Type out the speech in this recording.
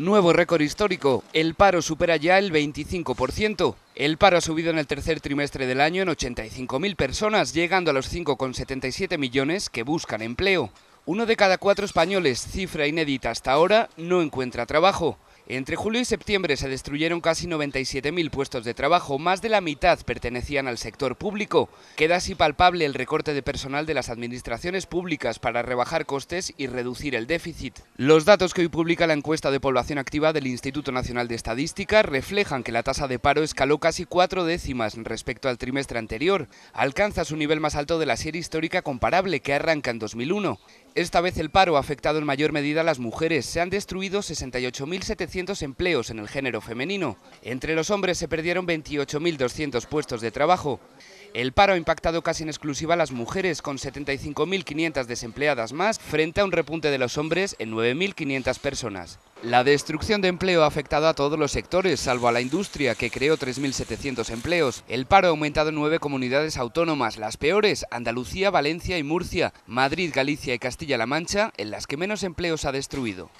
Nuevo récord histórico. El paro supera ya el 25%. El paro ha subido en el tercer trimestre del año en 85.000 personas, llegando a los 5,77 millones que buscan empleo. Uno de cada cuatro españoles, cifra inédita hasta ahora, no encuentra trabajo. Entre julio y septiembre se destruyeron casi 97.000 puestos de trabajo, más de la mitad pertenecían al sector público. Queda así palpable el recorte de personal de las administraciones públicas para rebajar costes y reducir el déficit. Los datos que hoy publica la encuesta de población activa del Instituto Nacional de Estadística reflejan que la tasa de paro escaló casi cuatro décimas respecto al trimestre anterior. Alcanza su nivel más alto de la serie histórica comparable que arranca en 2001. Esta vez el paro ha afectado en mayor medida a las mujeres. Se han destruido 68.700 empleos en el género femenino. Entre los hombres se perdieron 28.200 puestos de trabajo. El paro ha impactado casi en exclusiva a las mujeres, con 75.500 desempleadas más, frente a un repunte de los hombres en 9.500 personas. La destrucción de empleo ha afectado a todos los sectores, salvo a la industria, que creó 3.700 empleos. El paro ha aumentado en nueve comunidades autónomas, las peores, Andalucía, Valencia y Murcia, Madrid, Galicia y Castilla-La Mancha, en las que menos empleos ha destruido.